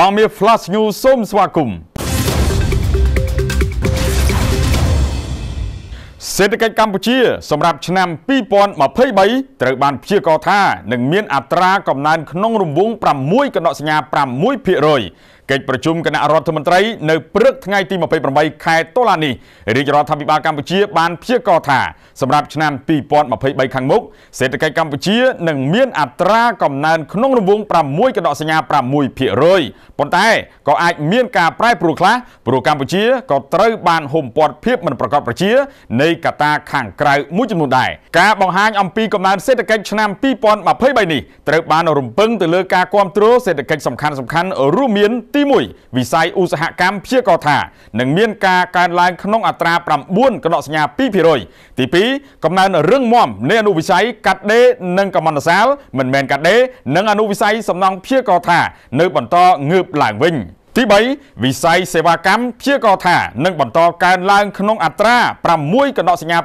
ហងមាស Flash News សូមស្វាគមន៍សេដ្ឋកិច្ចកម្ពុជាសម្រាប់ឆ្នាំ2023ត្រូវបានព្យាករណ៍ថានឹងមានអត្រាកំណើនក្នុងរង្វង់6កណ្ដកសញ្ញា5%កិច្ចប្រជុំគណៈរដ្ឋមន្ត្រីនៅព្រឹកថ្ងៃទី28ខែតុលានេះរាជរដ្ឋាភិបាលកម្ពុជា បានព្យាករថាសម្រាប់ឆ្នាំ2023ខាងមុខសេដ្ឋកិច្ចកម្ពុជានឹងមានអត្រាកំណើនក្នុងរង្វង់6កដកសញ្ញា6%ប៉ុន្តែក៏អាចមានការប្រែប្រួលខ្លះព្រោះកម្ពុជាក៏ត្រូវបានហុំព័ទ្ធភាពមិនប្រកបប្រជានៃកត្តាខាងក្រៅមួយចំនួនដែរការបង្ហាញអំពីកំណើនសេដ្ឋកិច្ចឆ្នាំ2023នេះត្រូវបានរំពឹងទៅលើការគ្រប់គ្រងសេដ្ឋកិច្ចសំខាន់ៗរួមមានទី1វិស័យឧស្សាហកម្មព្យាករថានឹងមានការកើនឡើងក្នុងអត្រា9កណកសញ្ញា2%ទី2កំណើនរឹងមាំនៃអនុវិស័យកាត់ដេរនិងកម្មន្តសាលមិនមែនកាត់ដេរនិងអនុវិស័យសំណង់ព្យាករថានៅបន្តងើបឡើងវិញទី3វិស័យសេវាកម្មព្យាករថានឹងបន្តកើនឡើងក្នុងអត្រា6កណ្ដកសញ្ញា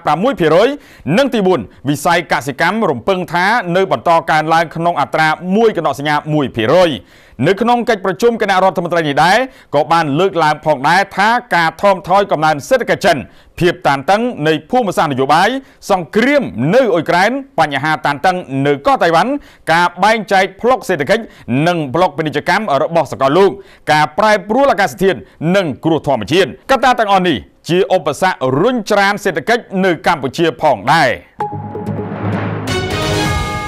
6%និងទី4វិស័យកសិកម្មរំពឹងថានៅបន្តកើនឡើងក្នុងអត្រា1កណ្ដកសញ្ញា1%។នៅក្នុងកិច្ចប្រជុំគណៈរដ្ឋមន្ត្រីនេះដែរក៏បានលើកឡើងផងដែរថាការថមថយកំណើនសេដ្ឋកិច្ចចិនភាពតានតឹងនៃភូមិសាស្ត្រនយោបាយ សង្គ្រាមនៅអ៊ុយក្រែនបញ្ហាតានតឹងនៅកោះតៃវ៉ាន់ការបែងចែកប្លុកសេដ្ឋកិច្ចនិងប្លុកពាណិជ្ជកម្មរបស់សកលលោកការប្រែប្រួលអាកាសធាតុនិងគ្រោះធម្មជាតិកត្តាទាំងអស់នេះជាឧបសគ្គរុញច្រានសេដ្ឋកិច្ចនៅកម្ពុជាផងដែរ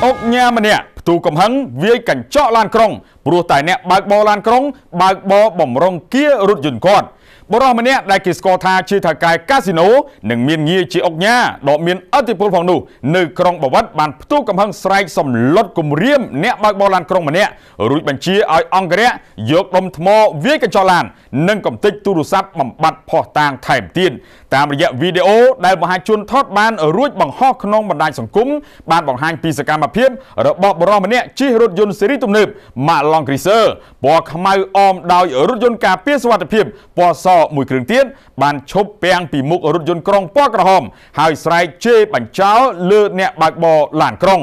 អុកញ៉ាម្នាក់ផ្ទុះកំហឹងវាយកញ្ចក់ឡានក្រុងព្រោះតែអ្នកបើកបរឡានក្រុងបើកបរបំរុងគៀរថយន្តគាត់បរិសម្នាក់ដែលគេស្គាល់ថាជាថៅកែកាស៊ីណូនិងមានងារជាអុកញ៉ាដ៏មានឥទ្ធិពលផងនោះនៅក្រុងបាវិតបានផ្ទុះកំហឹងស្រែកសម្លុតគំរាមអ្នកបើកបរឡានក្រុងម្នាក់រួចបញ្ជាឲ្យអង្គរៈយកដុំថ្មវាយកញ្ចក់ឡាន និងកំទេចទូរស័ព្ទបំបត្តិផោះតាងថែមទៀតតាមរយៈវីដេអូដែលមហាជនថតបានរួចបង្ហោះក្នុងបណ្ដាញសង្គមបានបង្ហាញពីសកម្មភាពរបស់បរិសម្នាក់ជិះរថយន្តស៊េរីទំនើប Malong Cruiser ពណ៌ខ្មៅអមដោយរថយន្តការពារសុវត្ថិភាពពណ៌សមួយគ្រឿងទៀតបានឈប់ពាំងពីមុខរថយន្តក្រុងពណ៌ក្រហមហើយស្រែកជេរបញ្ចោលលើអ្នកបើកបរឡានក្រុង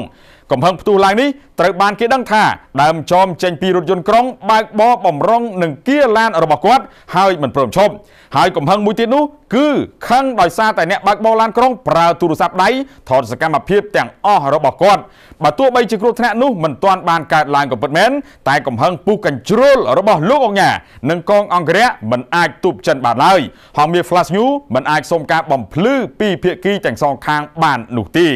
កំហឹងផ្ទុះឡើងនេះត្រូវបានគេដឹងថា ដើមចោមចេញពីរថយន្តក្រុងបើកបរបំរុងនឹងគៀឡានរបស់គាត់ហើយមិនព្រមឈប់ហើយកំហឹងមួយទៀតនោះគឺខឹងដោយសារតែអ្នកបើកបរឡានក្រុងប្រើទូរស័ព្ទដៃថតសកម្មភាពទាំងអស់របស់គាត់បើទោះបីជាគ្រោះថ្នាក់នោះមិនទាន់បានកើតឡើងក៏ពិតមែនតែកំហឹងពុះកញ្ជ្រោលរបស់លោកអង្គានិងកងអង្គរៈមិនអាចទប់ចិនបានឡើយហងមាស Flash News មិនអាចសុំការបំភ្លឺពីភាគីទាំងសងខាងបាននោះទេ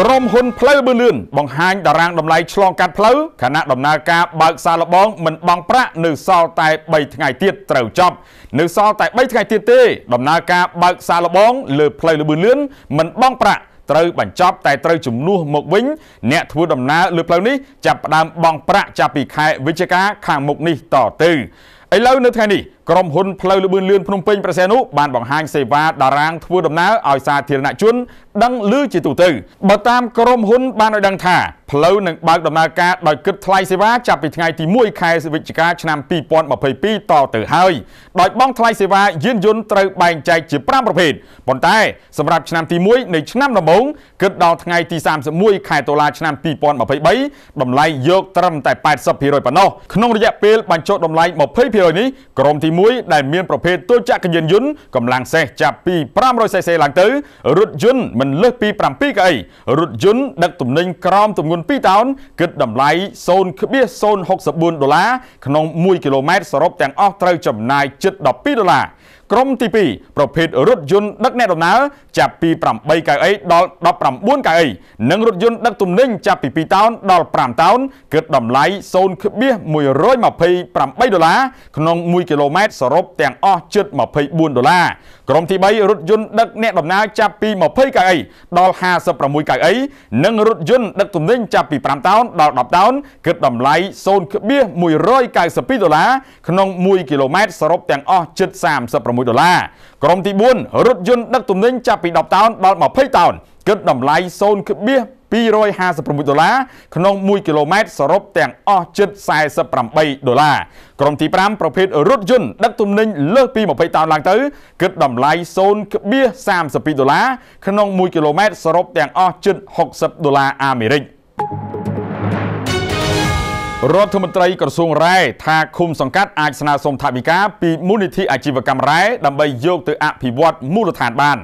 ក្រុមហ៊ុនផ្លូវបឺលឿនបង្ហាញតារាងតម្លៃឆ្លងកាត់ផ្លូវខណៈដំណើរការបើកសាឡបង មិនបង់ប្រាក់នៅសល់តែ3ថ្ងៃទៀតត្រូវចប់ នៅសល់តែ3ថ្ងៃទៀតទេ ដំណើរការបើកសាឡបងលើផ្លូវបឺលឿនមិនបង់ប្រាក់ត្រូវបញ្ចប់តែត្រូវជំនួសមកវិញ អ្នកធ្វើដំណើរលើផ្លូវនេះចាប់ផ្ដើមបង់ប្រាក់ចាប់ពីខែវិច្ឆិកាខាងមុខនេះតទៅឥឡូវនៅថ្ងៃនេះក្រុមហ៊ុនផ្លូវលបឿនលឿនភ្នំពេញប្រសេនុបានបង្ហាញសេវាតារាងធ្វើដំណើរឲ្យសាធារណជន ដឹងឮជាទូទៅបើតាមក្រុមហ៊ុនបានឲ្យដឹងថាផ្លូវនឹងបើកដំណើរការដោយគិតថ្លៃសេវា ចាប់ពីថ្ងៃទី1ខែវិច្ឆិកា ឆ្នាំ2022តទៅហើយដោយបង់ថ្លៃសេវាយានយន្តត្រូវបែងចែកជា5ប្រភេទប៉ុន្តែ សម្រាប់ឆ្នាំទី1នៃឆ្នាំដំបូងគិតដល់ថ្ងៃទី31ខែតុលាឆ្នាំ2023តម្លៃយកត្រឹមតែ80%ប៉ុណ្ណោះក្នុងរយៈពេលបញ្ចុះតម្លៃ20%នេះក្រុមទីមួយដែលមានប្រភេទទូចក្រយានយន្តកម្លាំងសេះចាប់ពី 500cc ឡើងទៅរថយន្តមិនលើសពី7កៅអីរថយន្តដឹកទំនិញក្រោមទម្ងន់2តោនគិតតម្លៃ0.064ដុល្លារក្នុង1គីឡូម៉ែត្រសរុបទាំងអស់ត្រូវចំណាយជិត12ដុល្លារក្រុមទី2ប្រភេទរថយន្តដឹកអ្នកដំណើរចាប់ពី8កៅអីដល់19កៅអីនិងរថយន្តដឹកទំនិញចាប់ពី2តោនដល់5តោនគិតតម្លៃ0.128ដុល្លារក្នុង1គីឡូម៉ែត្រសរុបទាំងអស់ជិត24ដុល្លារក្រុមទី3រថយន្តដឹកអ្នកដំណើរចាប់ពី20កៅអីដល់56កៅអីនិងរថយន្តដឹកទំនិញចាប់ពី5តោនដល់10តោនគិតតម្លៃ0.192ដុល្លារក្នុង1គីឡូម៉ែត្រសរុបទាំងអស់ជិត36 1ដុល្លារក្រុមទី4រថយន្តដឹក ទំនិញចាប់ពី10តោនដល់20តោនគិតតម្លៃ0.256ដុល្លារក្នុង1គីឡូម៉ែត្រសរុបទាំងអស់ជិត48ដុល្លារក្រុមទី5ប្រភេទរថយន្តដឹកទំនិញលើសពី20តោនឡើងទៅគិតតម្លៃ0.32ដុល្លារក្នុង1គីឡូម៉ែត្រសរុបទាំងអស់ជិត60ដុល្លារអាមេរិក thank you រដ្ឋមន្ត្រីក្រសួងរ៉ែថាឃុំសង្កាត់អាចស្នើសុំថវិកាពីមូលនិធិអាជីវកម្មរ៉ែដើម្បីយកទៅអភិវឌ្ឍមូលដ្ឋានបាន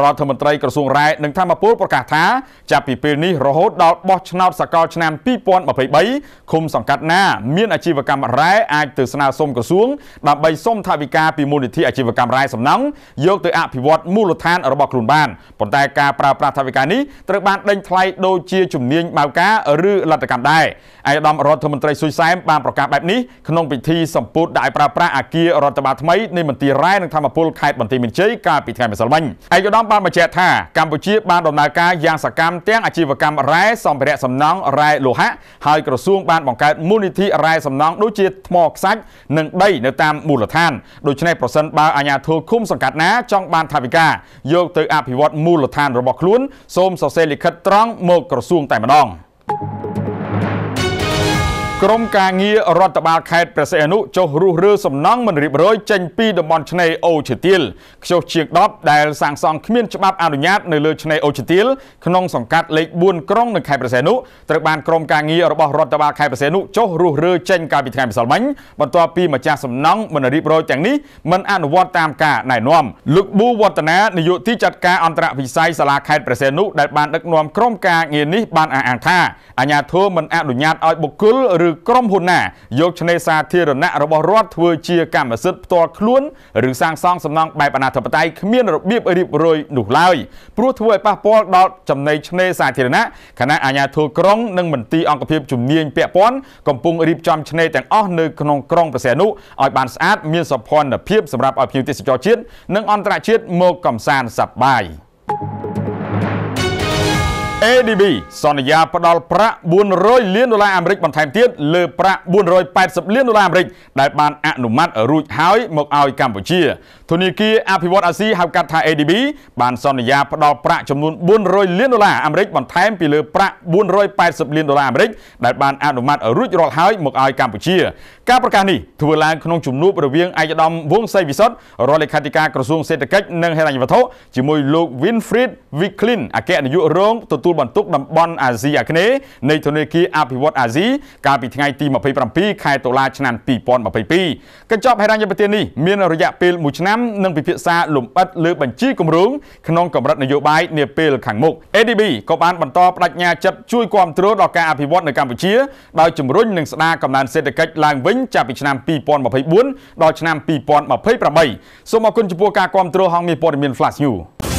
រដ្ឋមន្ត្រីក្រសួងរ៉ែនិងធម្មពលប្រកាសថាចាប់ពីពេលនេះរហូតដល់បោះឆ្នោតសកលឆ្នាំ2023ឃុំសង្កាត់ណាមានអាជីវកម្មរ៉ែអាចទៅស្នើសុំក្រសួងដើម្បីសុំថវិកាពីមូលនិធិអាជីវកម្មរ៉ែសំណង់យកទៅអភិវឌ្ឍមូលដ្ឋាន របស់ខ្លួនបានប៉ុន្តែការប្រើប្រាស់ថវិកានេះត្រូវបានដេញថ្លៃដូចជាជំនាញបៅការឬលັດកម្មដែរឯកឧត្តមរដ្ឋមន្ត្រីសុយសែមបានប្រកាសបែបនេះក្នុងពិធីសម្ពោធដាក់ប្រើប្រាស់អាគាររដ្ឋបាលថ្មីនៃមន្ទីររ៉ែនិងធម្មពលខេត្តបន្ទាយមានជ័យកាលពីថ្ងៃម្សិលមិញឯកឧត្តមបានបញ្ជាក់ថាកម្ពុជាបានដំណើរការយ៉ាងសកម្មទាំងអាជីវកម្មរ៉ែសម្ភារៈសំណង់រ៉ែលោហៈហើយក្រសួងបានបង្កើតមូលនិធិរ៉ែសំណង់ដូចជាថ្មខ្សាច់និងដីនៅតាមមូលដ្ឋានដូច្នេះប្រសិនបើអាជ្ញាធរឃុំសង្កាត់ណាចង់បានថវិកា យកទៅអភិវឌ្ឍមូលដ្ឋានរបស់ខ្លួនសូមសរសេរលិខិតត្រង់មកក្រសួងតែម្ដង thank you ក្រមការងាររដ្ឋបាលខេត្តព្រះសីហនុចុះរុះរើសំណង់មិនរៀបរយចេញពីតំបន់ឆ្នេរអូឈើទាលខ្ជុះជាង10ដែលសាងសង់គ្មានច្បាប់អនុញ្ញាតនៅលើឆ្នេរអូឈើទាលក្នុងសង្កាត់លេខ4ក្រុងនៅខេត្តព្រះសីហនុត្រូវបានក្រមការងាររបស់រដ្ឋបាលខេត្តព្រះសីហនុចុះរុះរើចេញកាលពីថ្ងៃម្សិលមិញបន្ទាប់ពីម្ចាស់សំណង់មិនរៀបរយទាំងនេះមិនអនុវត្តតាមការណែនាំលោកប៊ូវឌ្ឍនានាយកទីចាត់ការអន្តរវិស័យសាលាខេត្តព្រះសីហនុដែលបានដឹកនាំក្រមការងារនេះបានអះអាងថាអាជ្ញាធរមិនអនុញ្ញាតឲ្យបុគ្គលឬក្រុមហ៊ុនណាយកឆ្នេរសាធារណៈរបស់រដ្ឋធ្វើជាកម្មសិទ្ធិផ្ទាល់ខ្លួនឬសាងសង់សំណង់បែបអនាធិបតេយ្យគ្មានរបៀបរៀបរយនោះឡើយព្រោះធ្វើឲ្យប៉ះពាល់ដល់ចំណីឆ្នេរសាធារណៈខណៈអាជ្ញាធរក្រុងនិងមន្ទីរអង្គភាពជំនាញពាក់ព័ន្ធកំពុងរៀបចំឆ្នេរទាំងអស់នៅក្នុងក្រុងប្រសែនុឲ្យបានស្អាត មានសុភ័ណភាពសម្រាប់ឲ្យភ្ញៀវទេសចរជាតិនិងអន្តរជាតិមកកំសាន្តសប្បាយ។ ADB សន្យាផ្ដល់ប្រាក់400លានដុល្លារអាមេរិកបន្ថែមទៀតលើប្រាក់480លានដុល្លារអាមេរិកដែលបានអនុម័តរួចហើយមកឲ្យកម្ពុជាធនាគារអភិវឌ្ឍអាស៊ីហៅកាត់ថា ADB បានសន្យាផ្ដល់ប្រាក់ចំនួន400លានដុល្លារអាមេរិកបន្ថែមពីលើប្រាក់480លានដុល្លារអាមេរិកដែលបានអនុម័តរួចរាល់ហើយមកឲ្យកម្ពុជាការប្រកាសនេះធ្វើឡើងក្នុងជំនួបរវាងឯកឧត្តមវង្សសីវិសុទ្ធរដ្ឋលេខាធិការក្រសួងសេដ្ឋកិច្ចនិងហិរញ្ញវត្ថុជាមួយលោក Winfried Wicklin អគ្គនាយករងទទួលបន្ទុកតំបន់អាស៊ីអាគ្នេយ៍នៃធនាគារអភិវឌ្ឍអាស៊ីកាលពីថ្ងៃទី27ខែតុលាឆ្នាំ2022កញ្ចប់ហិរញ្ញប្បទាននេះមានរយៈពេល1ឆ្នាំនិងពិភាក្សាលំអិតលើបញ្ជីគម្រោងក្នុងកម្រិតនយោបាយនាពេលខាងមុខ ADB ក៏បានបន្តបដិញ្ញាចិត្តជួយគាំទ្រដល់ការអភិវឌ្ឍនៅកម្ពុជាដោយជំរុញនិងស្ដារកំណើនសេដ្ឋកិច្ចឡើងវិញចាប់ពីឆ្នាំ2024ដល់ឆ្នាំ2028សូមអរគុណចំពោះការគាំទ្រហងមានព័ត៌មាន Flash News